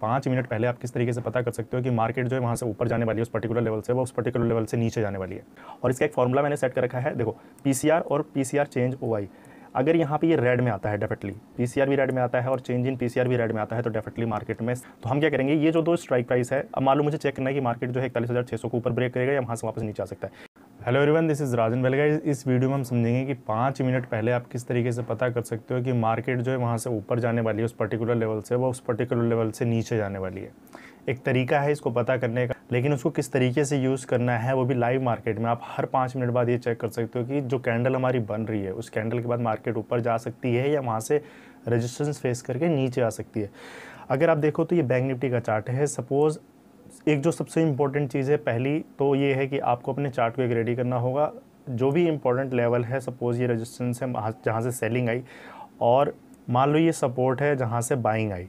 पाँच मिनट पहले आप किस तरीके से पता कर सकते हो कि मार्केट जो है वहाँ से ऊपर जाने वाली है उस पर्टिकुलर लेवल से वो उस पर्टिकुलर लेवल से नीचे जाने वाली है और इसका एक फॉर्मूला मैंने सेट कर रखा है देखो पी और पी चेंज ओ अगर यहाँ पे ये रेड में आता है डेफिनेटली पीसीआर भी रेड में आता है और चेंज इन पीसीआर भी रेड में आता है तो डेफिनेटली मार्केट में तो हम क्या करेंगे ये जो दो स्ट्राइक प्राइस है अब मालूम मुझे चेक करना है कि मार्केट जो है इकतालीस हज़ार छः सौ को ऊपर ब्रेक करेगा या वहाँ से वापस नीचे आ सकता है hello everyone this is Rajan Velga इस वीडियो में हम समझेंगे कि पाँच मिनट पहले आप किस तरीके से पता कर सकते हो कि मार्केट जो है वहाँ से ऊपर जाने वाली है उस पर्टिकुलर लेवल से वो उस पर्टिकुलर लेवल से नीचे जाने वाली है एक तरीका है इसको पता करने का लेकिन उसको किस तरीके से यूज़ करना है वो भी लाइव मार्केट में आप हर पाँच मिनट बाद ये चेक कर सकते हो कि जो कैंडल हमारी बन रही है उस कैंडल के बाद मार्केट ऊपर जा सकती है या वहाँ से रजिस्टेंस फेस करके नीचे आ सकती है अगर आप देखो तो ये बैंक निफ्टी का चार्ट है सपोज़ एक जो सबसे इम्पोर्टेंट चीज़ है पहली तो ये है कि आपको अपने चार्ट को एक रेडी करना होगा जो भी इम्पोर्टेंट लेवल है सपोज़ ये रजिस्टेंस है जहाँ से सेलिंग आई और मान लो ये सपोर्ट है जहाँ से बाइंग आई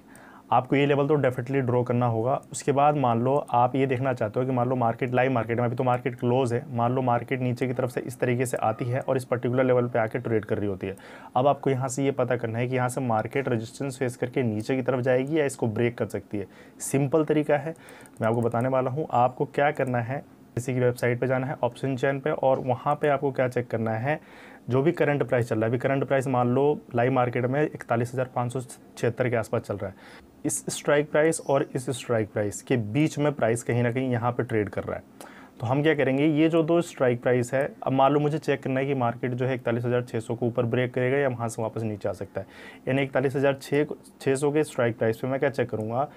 आपको ये लेवल तो डेफिनेटली ड्रॉ करना होगा उसके बाद मान लो आप ये देखना चाहते हो कि मान लो मार्केट लाइव मार्केट में अभी तो मार्केट क्लोज है मान लो मार्केट नीचे की तरफ से इस तरीके से आती है और इस पर्टिकुलर लेवल पे आके ट्रेड कर रही होती है अब आपको यहाँ से ये पता करना है कि यहाँ से मार्केट रजिस्टेंस फेस करके नीचे की तरफ जाएगी या इसको ब्रेक कर सकती है सिंपल तरीका है मैं आपको बताने वाला हूँ आपको क्या करना है किसी की वेबसाइट पर जाना है ऑप्शन चैन पर और वहाँ पर आपको क्या चेक करना है जो भी करंट प्राइस चल रहा है अभी करंट प्राइस मान लो लाइव मार्केट में इकतालीस हज़ार पाँच सौ छिहत्तर के आसपास चल रहा है इस स्ट्राइक प्राइस और इस स्ट्राइक प्राइस के बीच में प्राइस कहीं ना कहीं यहाँ पर ट्रेड कर रहा है तो हम क्या करेंगे ये जो दो स्ट्राइक प्राइस है अब मान लो मुझे चेक करना है कि मार्केट जो है इकतालीस हज़ार छः सौ को ऊपर ब्रेक करेगा या वहाँ से वापस नीचे आ सकता है यानी इकतालीस हज़ार छः सौ के स्ट्राइक प्राइस पे मैं क्या चेक करूँगा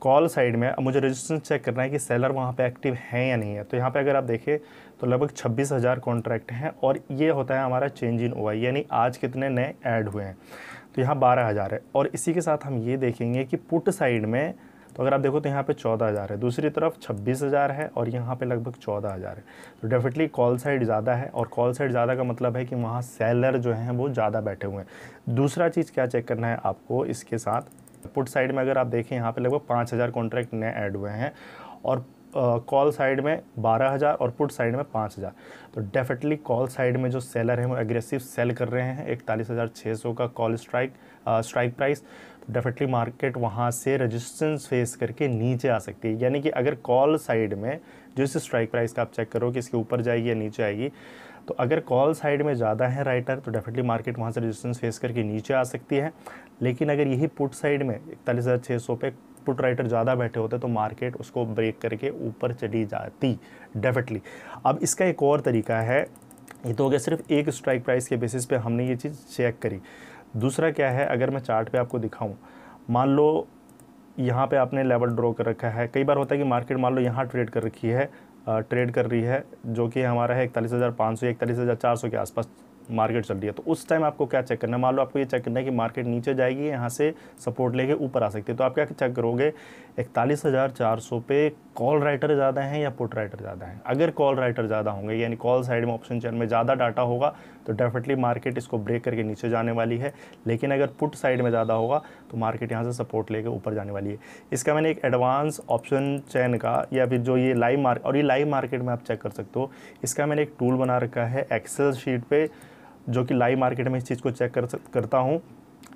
कॉल साइड में मुझे रजिस्ट्रेशन चेक करना है कि सेलर वहाँ पे एक्टिव है या नहीं है तो यहाँ पे अगर आप देखें तो लगभग छब्बीस हज़ार कॉन्ट्रैक्ट हैं और ये होता है हमारा चेंज इन ओआई यानी आज कितने नए ऐड हुए हैं तो यहाँ बारह हज़ार है और इसी के साथ हम ये देखेंगे कि पुट साइड में तो अगर आप देखो तो यहाँ पे चौदह हज़ार है दूसरी तरफ छब्बीस हज़ार है और यहाँ पे लगभग चौदह हज़ार है तो डेफिनेटली कॉल साइड ज़्यादा है और कॉल साइड ज़्यादा का मतलब है कि वहाँ सेलर जो हैं वो ज़्यादा बैठे हुए हैं दूसरा चीज़ क्या चेक करना है आपको इसके साथ पुट साइड में अगर आप देखें यहाँ पे लगभग पाँच हज़ार कॉन्ट्रैक्ट नए ऐड हुए हैं और कॉल uh, साइड में बारह हज़ार और पुट साइड में पाँच हज़ार तो डेफिनेटली कॉल साइड में जो सेलर हैं वो एग्रेसिव सेल कर रहे हैं इकतालीस हज़ार छः सौ का कॉल स्ट्राइक स्ट्राइक प्राइस तो डेफिनेटली मार्केट वहाँ से रेजिस्टेंस फेस करके नीचे आ सकती है यानी कि अगर कॉल साइड में जिस स्ट्राइक प्राइस का आप चेक करो कि इसके ऊपर जाएगी या नीचे आएगी तो अगर कॉल साइड में ज़्यादा है राइटर तो डेफिनेटली मार्केट वहाँ से रेजिस्टेंस फेस करके नीचे आ सकती है लेकिन अगर यही पुट साइड में इकतालीस हज़ार छः सौ पे पुट राइटर ज़्यादा बैठे होते तो मार्केट उसको ब्रेक करके ऊपर चली जाती डेफिनेटली अब इसका एक और तरीका है ये तो हो गया सिर्फ एक स्ट्राइक प्राइस के बेसिस पे हमने ये चीज़ चेक करी दूसरा क्या है अगर मैं चार्ट पे आपको दिखाऊं मान लो यहाँ पे आपने लेवल ड्रॉ कर रखा है कई बार होता है कि मार्केट मान लो यहाँ ट्रेड कर रखी है ट्रेड कर रही है जो कि हमारा है इकतालीस हज़ार पाँच सौ इकतालीस हज़ार चार सौ के आसपास मार्केट चल रही है तो उस टाइम आपको क्या चेक करना है मान लो आपको ये चेक करना है कि मार्केट नीचे जाएगी यहाँ से सपोर्ट लेके ऊपर आ सकती है तो आप क्या चेक करोगे इकतालीस हज़ार चार सौ पे कॉल राइटर ज़्यादा हैं या पुट राइटर ज़्यादा हैं अगर कॉल राइटर ज़्यादा होंगे यानी कॉल साइड में ऑप्शन चैन में ज़्यादा डाटा होगा तो डेफिनेटली मार्केट इसको ब्रेक करके नीचे जाने वाली है लेकिन अगर पुट साइड में ज़्यादा होगा तो मार्केट यहाँ से सपोर्ट लेकर ऊपर जाने वाली है इसका मैंने एक एडवांस ऑप्शन चैन का या फिर जो ये लाइव मार्क और ये लाइव मार्केट में आप चेक कर सकते हो इसका मैंने एक टूल बना रखा है एक्सेल शीट पर जो कि लाइव मार्केट में इस चीज़ को चेक कर करता हूँ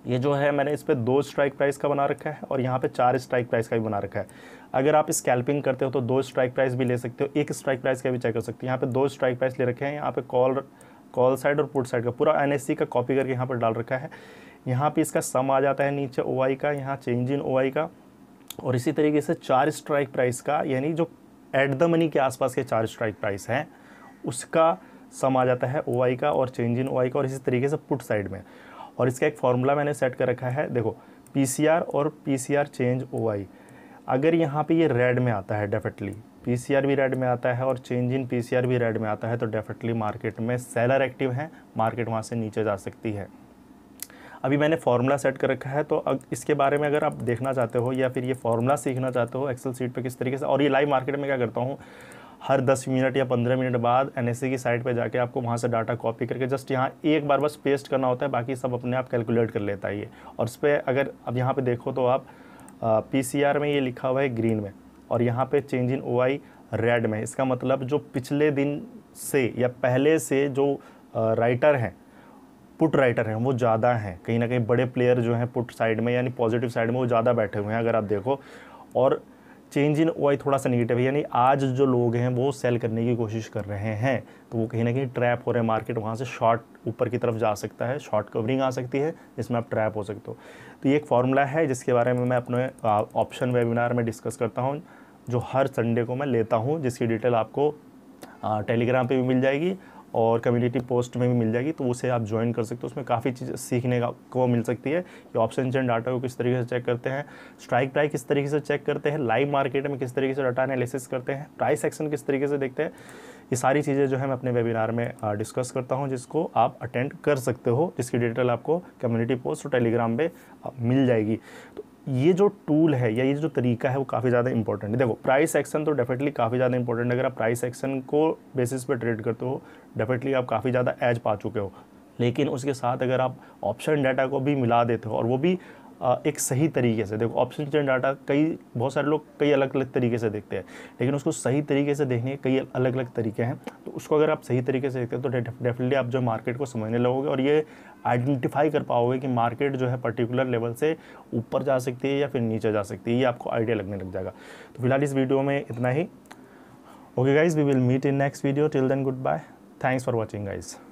ये जो है मैंने इस पर दो स्ट्राइक प्राइस का बना रखा है और यहाँ पे चार स्ट्राइक प्राइस का भी बना रखा है अगर आप स्कैल्पिंग करते हो तो दो स्ट्राइक प्राइस भी ले सकते हो एक स्ट्राइक प्राइस का भी चेक कर सकते हो यहाँ पे दो स्ट्राइक प्राइस ले रखे हैं यहाँ पे कॉल कॉल साइड और पुट साइड का पूरा एन का कॉपी करके यहाँ पर डाल रखा है यहाँ पे इसका सम आ जाता है नीचे ओ का यहाँ चेंज इन ओ का और इसी तरीके से चार स्ट्राइक प्राइस का यानी जो एट द मनी के आसपास के चार स्ट्राइक प्राइस हैं उसका सम आ जाता है ओ का और चेंज इन ओ का और इसी तरीके से पुट साइड में और इसका एक फार्मूला मैंने सेट कर रखा है देखो पी और पी चेंज ओ अगर यहाँ पे ये रेड में आता है डेफिनेटली पीसीआर भी रेड में आता है और चेंज इन पीसीआर भी रेड में आता है तो डेफिनेटली मार्केट में सेलर एक्टिव है मार्केट वहाँ से नीचे जा सकती है अभी मैंने फार्मूला सेट कर रखा है तो अब इसके बारे में अगर आप देखना चाहते हो या फिर ये फार्मूला सीखना चाहते हो एक्सेल सीट पर किस तरीके से और ये लाइव मार्केट में क्या करता हूँ हर 10 मिनट या 15 मिनट बाद एन e की साइट पर जाके आपको वहाँ से डाटा कॉपी करके जस्ट यहाँ एक बार बस पेस्ट करना होता है बाकी सब अपने आप कैलकुलेट कर लेता है ये और उस पर अगर अब यहाँ पर देखो तो आप पी में ये लिखा हुआ है ग्रीन में और यहाँ पे चेंज इन ओ रेड में इसका मतलब जो पिछले दिन से या पहले से जो राइटर हैं पुट राइटर हैं वो ज़्यादा हैं कहीं ना कहीं बड़े प्लेयर जो हैं पुट साइड में यानी पॉजिटिव साइड में वो ज़्यादा बैठे हुए हैं अगर आप देखो और चेंज इन आई थोड़ा सा निगेटिव है यानी आज जो लोग हैं वो सेल करने की कोशिश कर रहे हैं तो वो कहीं ना कहीं ट्रैप हो रहे हैं मार्केट वहाँ से शॉर्ट ऊपर की तरफ जा सकता है शॉर्ट कवरिंग आ सकती है जिसमें आप ट्रैप हो सकते हो तो ये एक फार्मूला है जिसके बारे में मैं अपने ऑप्शन वेबिनार में डिस्कस करता हूँ जो हर संडे को मैं लेता हूँ जिसकी डिटेल आपको टेलीग्राम पे भी मिल जाएगी और कम्युनिटी पोस्ट में भी मिल जाएगी तो उसे आप ज्वाइन कर सकते हो उसमें काफ़ी चीज़ सीखने का को मिल सकती है कि ऑप्शन चेन डाटा को किस तरीके से चेक करते हैं स्ट्राइक प्राइस किस तरीके से चेक करते हैं लाइव मार्केट में किस तरीके से डाटा एनालिसिस करते हैं प्राइस एक्शन किस तरीके से देखते हैं ये सारी चीज़ें जो है मैं अपने वेबिनार में डिस्कस करता हूँ जिसको आप अटेंड कर सकते हो जिसकी डिटेल आपको कम्युनिटी पोस्ट और टेलीग्राम पर मिल जाएगी तो ये जो टूल है या ये जो तरीका है वो काफ़ी ज़्यादा इंपॉर्टेंट है देखो प्राइस एक्शन तो डेफिनेटली काफ़ी ज़्यादा इंपॉर्टेंट है अगर आप प्राइस एक्शन को बेसिस पे ट्रेड करते हो डेफिनेटली आप काफ़ी ज़्यादा एज पा चुके हो लेकिन उसके साथ अगर आप ऑप्शन डाटा को भी मिला देते हो और वो भी एक सही तरीके से देखो ऑप्शन चेन डाटा कई बहुत सारे लोग कई अलग अलग तरीके से देखते हैं लेकिन उसको सही तरीके से देखने के कई अलग अलग तरीके हैं तो उसको अगर आप सही तरीके से देखते हैं तो डेफिनेटली आप जो मार्केट को समझने लगोगे और ये आइडेंटिफाई कर पाओगे कि मार्केट जो है पर्टिकुलर लेवल से ऊपर जा सकती है या फिर नीचे जा सकती है ये आपको आइडिया लगने लग जाएगा तो फिलहाल इस वीडियो में इतना ही okay guys we will meet in next video till then good bye thanks for watching guys